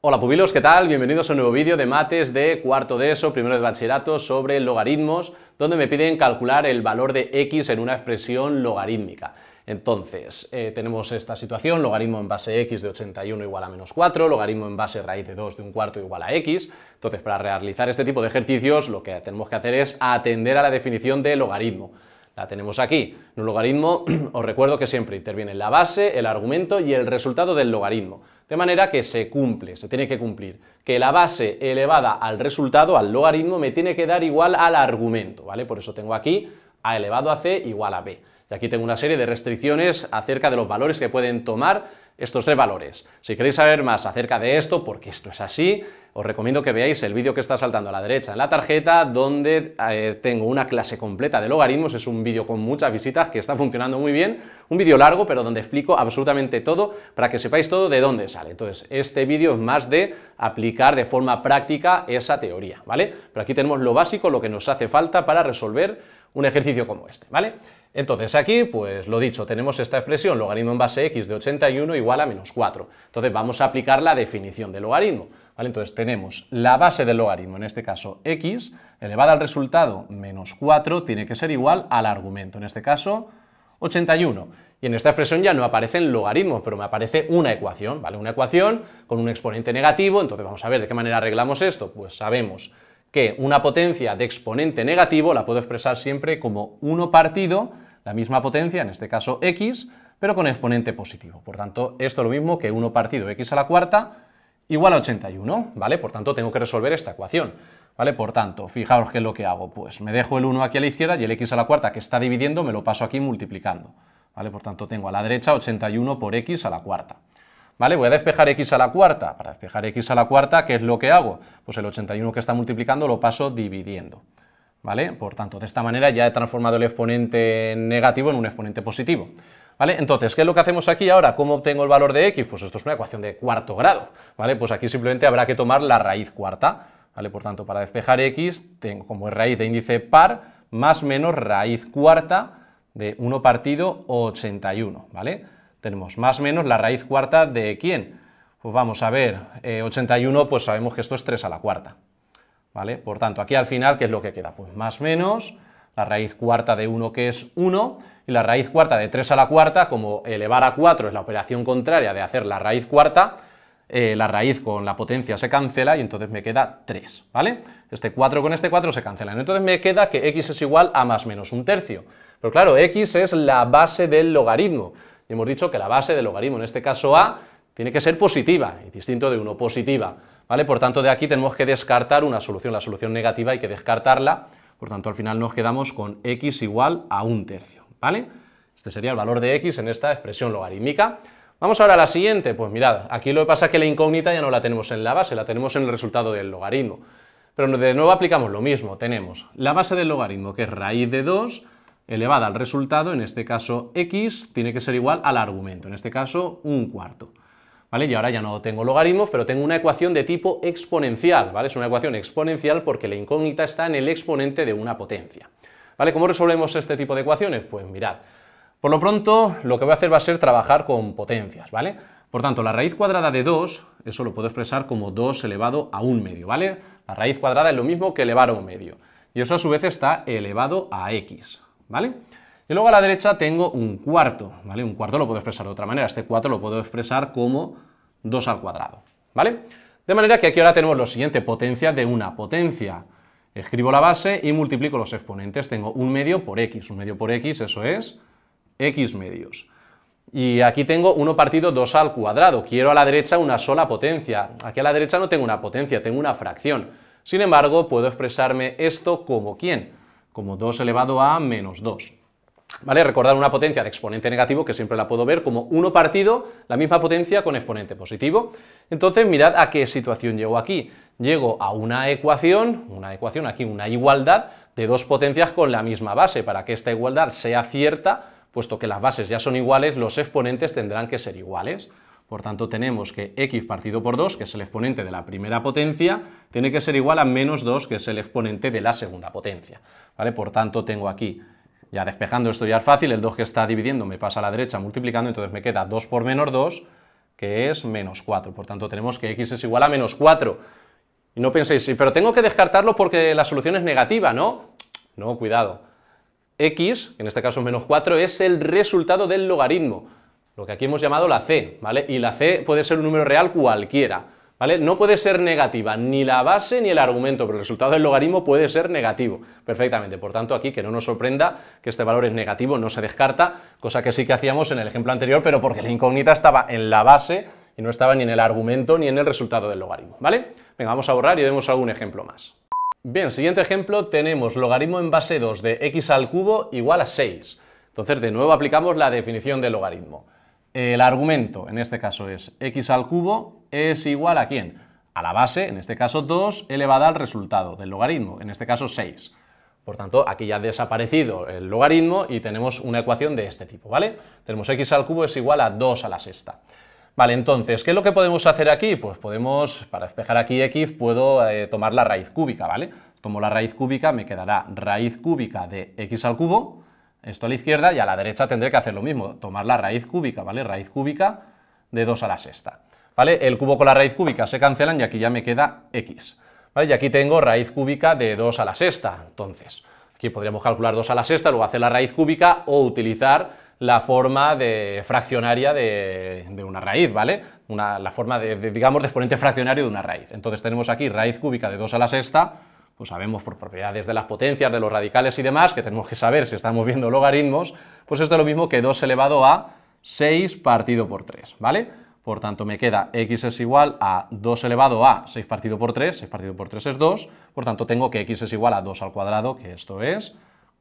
Hola pupilos, ¿qué tal? Bienvenidos a un nuevo vídeo de mates de cuarto de ESO, primero de bachillerato, sobre logaritmos, donde me piden calcular el valor de x en una expresión logarítmica. Entonces, eh, tenemos esta situación, logaritmo en base x de 81 igual a menos 4, logaritmo en base raíz de 2 de un cuarto igual a x. Entonces, para realizar este tipo de ejercicios, lo que tenemos que hacer es atender a la definición de logaritmo. La tenemos aquí. En un logaritmo, os recuerdo que siempre intervienen la base, el argumento y el resultado del logaritmo. De manera que se cumple, se tiene que cumplir, que la base elevada al resultado, al logaritmo, me tiene que dar igual al argumento, ¿vale? Por eso tengo aquí a elevado a c igual a b. Y aquí tengo una serie de restricciones acerca de los valores que pueden tomar estos tres valores. Si queréis saber más acerca de esto, porque esto es así, os recomiendo que veáis el vídeo que está saltando a la derecha en la tarjeta, donde eh, tengo una clase completa de logaritmos, es un vídeo con muchas visitas que está funcionando muy bien, un vídeo largo, pero donde explico absolutamente todo para que sepáis todo de dónde sale. Entonces, este vídeo es más de aplicar de forma práctica esa teoría, ¿vale? Pero aquí tenemos lo básico, lo que nos hace falta para resolver un ejercicio como este, ¿vale? Entonces aquí, pues lo dicho, tenemos esta expresión logaritmo en base x de 81 igual a menos 4. Entonces vamos a aplicar la definición del logaritmo. ¿vale? Entonces tenemos la base del logaritmo, en este caso x, elevada al resultado menos 4, tiene que ser igual al argumento, en este caso 81. Y en esta expresión ya no aparecen logaritmos, pero me aparece una ecuación, ¿vale? Una ecuación con un exponente negativo, entonces vamos a ver de qué manera arreglamos esto. Pues sabemos que una potencia de exponente negativo la puedo expresar siempre como 1 partido, la misma potencia, en este caso x, pero con exponente positivo. Por tanto, esto es lo mismo que 1 partido x a la cuarta igual a 81, ¿vale? Por tanto, tengo que resolver esta ecuación, ¿vale? Por tanto, fijaos qué es lo que hago, pues me dejo el 1 aquí a la izquierda y el x a la cuarta que está dividiendo me lo paso aquí multiplicando, ¿vale? Por tanto, tengo a la derecha 81 por x a la cuarta. ¿Vale? Voy a despejar x a la cuarta. Para despejar x a la cuarta, ¿qué es lo que hago? Pues el 81 que está multiplicando lo paso dividiendo. ¿Vale? Por tanto, de esta manera ya he transformado el exponente negativo en un exponente positivo. ¿Vale? Entonces, ¿qué es lo que hacemos aquí ahora? ¿Cómo obtengo el valor de x? Pues esto es una ecuación de cuarto grado, ¿vale? Pues aquí simplemente habrá que tomar la raíz cuarta, ¿vale? Por tanto, para despejar x, tengo como raíz de índice par más menos raíz cuarta de 1 partido 81, ¿vale? Tenemos más menos la raíz cuarta de quién. Pues vamos a ver, 81, eh, pues sabemos que esto es 3 a la cuarta. ¿Vale? Por tanto, aquí al final, ¿qué es lo que queda? Pues más menos la raíz cuarta de 1 que es 1, y la raíz cuarta de 3 a la cuarta, como elevar a 4 es la operación contraria de hacer la raíz cuarta, eh, la raíz con la potencia se cancela y entonces me queda 3, ¿vale? Este 4 con este 4 se cancelan, entonces me queda que x es igual a más menos un tercio. Pero claro, x es la base del logaritmo, y hemos dicho que la base del logaritmo, en este caso a, tiene que ser positiva, y distinto de 1, positiva. ¿vale? Por tanto, de aquí tenemos que descartar una solución, la solución negativa hay que descartarla, por tanto, al final nos quedamos con x igual a un tercio. ¿vale? Este sería el valor de x en esta expresión logarítmica. Vamos ahora a la siguiente, pues mirad, aquí lo que pasa es que la incógnita ya no la tenemos en la base, la tenemos en el resultado del logaritmo. Pero de nuevo aplicamos lo mismo, tenemos la base del logaritmo, que es raíz de 2, elevada al resultado, en este caso x, tiene que ser igual al argumento, en este caso un cuarto. ¿Vale? Y ahora ya no tengo logaritmos, pero tengo una ecuación de tipo exponencial, ¿vale? Es una ecuación exponencial porque la incógnita está en el exponente de una potencia. ¿Vale? ¿Cómo resolvemos este tipo de ecuaciones? Pues mirad, por lo pronto lo que voy a hacer va a ser trabajar con potencias, ¿vale? Por tanto, la raíz cuadrada de 2, eso lo puedo expresar como 2 elevado a un medio, ¿vale? La raíz cuadrada es lo mismo que elevar a un medio. Y eso a su vez está elevado a x. ¿vale? Y luego a la derecha tengo un cuarto, ¿vale? Un cuarto lo puedo expresar de otra manera, este 4 lo puedo expresar como 2 al cuadrado, ¿vale? De manera que aquí ahora tenemos lo siguiente, potencia de una potencia. Escribo la base y multiplico los exponentes, tengo un medio por x, un medio por x, eso es x medios. Y aquí tengo 1 partido 2 al cuadrado, quiero a la derecha una sola potencia, aquí a la derecha no tengo una potencia, tengo una fracción. Sin embargo, puedo expresarme esto como quién, como 2 elevado a menos 2. ¿Vale? Recordar una potencia de exponente negativo, que siempre la puedo ver como 1 partido, la misma potencia con exponente positivo. Entonces, mirad a qué situación llego aquí. Llego a una ecuación, una ecuación aquí, una igualdad de dos potencias con la misma base. Para que esta igualdad sea cierta, puesto que las bases ya son iguales, los exponentes tendrán que ser iguales. Por tanto, tenemos que x partido por 2, que es el exponente de la primera potencia, tiene que ser igual a menos 2, que es el exponente de la segunda potencia. ¿vale? Por tanto, tengo aquí, ya despejando esto ya es fácil, el 2 que está dividiendo me pasa a la derecha multiplicando, entonces me queda 2 por menos 2, que es menos 4. Por tanto, tenemos que x es igual a menos 4. Y no penséis, pero tengo que descartarlo porque la solución es negativa, ¿no? No, cuidado. x, en este caso menos 4, es el resultado del logaritmo lo que aquí hemos llamado la C, ¿vale? Y la C puede ser un número real cualquiera, ¿vale? No puede ser negativa, ni la base ni el argumento, pero el resultado del logaritmo puede ser negativo, perfectamente. Por tanto, aquí que no nos sorprenda que este valor es negativo, no se descarta, cosa que sí que hacíamos en el ejemplo anterior, pero porque la incógnita estaba en la base y no estaba ni en el argumento ni en el resultado del logaritmo, ¿vale? Venga, vamos a borrar y vemos algún ejemplo más. Bien, siguiente ejemplo, tenemos logaritmo en base 2 de x al cubo igual a 6. Entonces, de nuevo aplicamos la definición del logaritmo. El argumento, en este caso, es x al cubo es igual a quién? A la base, en este caso 2, elevada al resultado del logaritmo, en este caso 6. Por tanto, aquí ya ha desaparecido el logaritmo y tenemos una ecuación de este tipo, ¿vale? Tenemos x al cubo es igual a 2 a la sexta. Vale, entonces, ¿qué es lo que podemos hacer aquí? Pues podemos, para despejar aquí x, puedo eh, tomar la raíz cúbica, ¿vale? Tomo la raíz cúbica, me quedará raíz cúbica de x al cubo esto a la izquierda, y a la derecha tendré que hacer lo mismo, tomar la raíz cúbica, ¿vale? Raíz cúbica de 2 a la sexta, ¿vale? El cubo con la raíz cúbica se cancelan y aquí ya me queda x, ¿vale? Y aquí tengo raíz cúbica de 2 a la sexta, entonces, aquí podríamos calcular 2 a la sexta, luego hacer la raíz cúbica o utilizar la forma de fraccionaria de, una raíz, ¿vale? la forma, de, digamos, de exponente fraccionario de una raíz. Entonces tenemos aquí raíz cúbica de 2 a la sexta, pues sabemos por propiedades de las potencias, de los radicales y demás, que tenemos que saber si estamos viendo logaritmos, pues esto es lo mismo que 2 elevado a 6 partido por 3, ¿vale? Por tanto, me queda x es igual a 2 elevado a 6 partido por 3, 6 partido por 3 es 2, por tanto tengo que x es igual a 2 al cuadrado, que esto es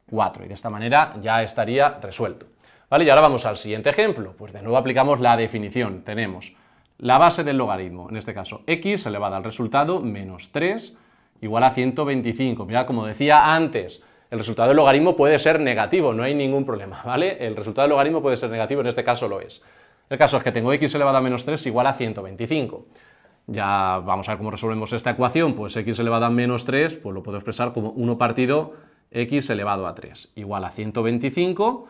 4, y de esta manera ya estaría resuelto. ¿Vale? Y ahora vamos al siguiente ejemplo, pues de nuevo aplicamos la definición, tenemos la base del logaritmo, en este caso x elevada al resultado menos 3 igual a 125. Mira, como decía antes, el resultado del logaritmo puede ser negativo, no hay ningún problema, ¿vale? El resultado del logaritmo puede ser negativo, en este caso lo es. El caso es que tengo x elevado a menos 3 igual a 125. Ya vamos a ver cómo resolvemos esta ecuación, pues x elevado a menos 3, pues lo puedo expresar como 1 partido x elevado a 3, igual a 125,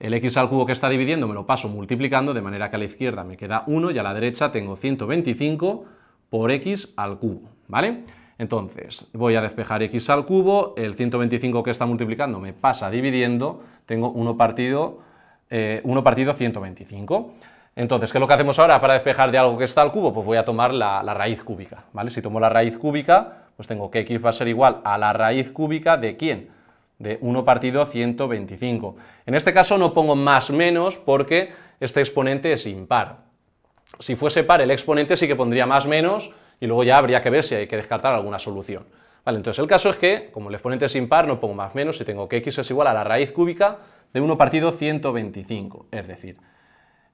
el x al cubo que está dividiendo me lo paso multiplicando, de manera que a la izquierda me queda 1 y a la derecha tengo 125 por x al cubo, ¿vale? Entonces, voy a despejar x al cubo, el 125 que está multiplicando me pasa dividiendo, tengo 1 partido, 1 eh, partido 125. Entonces, ¿qué es lo que hacemos ahora para despejar de algo que está al cubo? Pues voy a tomar la, raíz cúbica, ¿vale? Si tomo la raíz cúbica, pues tengo que x va a ser igual a la raíz cúbica de ¿quién? de 1 partido 125. En este caso no pongo más menos porque este exponente es impar. Si fuese par el exponente sí que pondría más menos y luego ya habría que ver si hay que descartar alguna solución. Vale, entonces el caso es que, como el exponente es impar, no pongo más menos y tengo que x es igual a la raíz cúbica de 1 partido 125, es decir,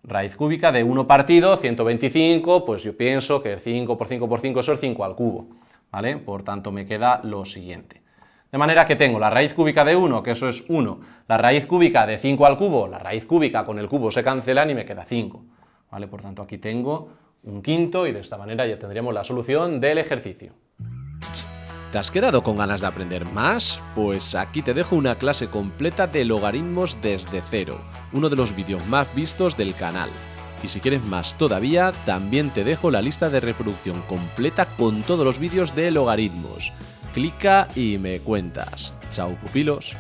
raíz cúbica de 1 partido 125, pues yo pienso que el 5 por 5 por 5 es es 5 al cubo, ¿vale? Por tanto me queda lo siguiente. De manera que tengo la raíz cúbica de 1, que eso es 1, la raíz cúbica de 5 al cubo, la raíz cúbica con el cubo se cancelan y me queda 5. ¿vale? Por tanto, aquí tengo un quinto y de esta manera ya tendríamos la solución del ejercicio. ¿Te has quedado con ganas de aprender más? Pues aquí te dejo una clase completa de logaritmos desde cero, uno de los vídeos más vistos del canal. Y si quieres más todavía, también te dejo la lista de reproducción completa con todos los vídeos de logaritmos. Clica y me cuentas. Chao pupilos.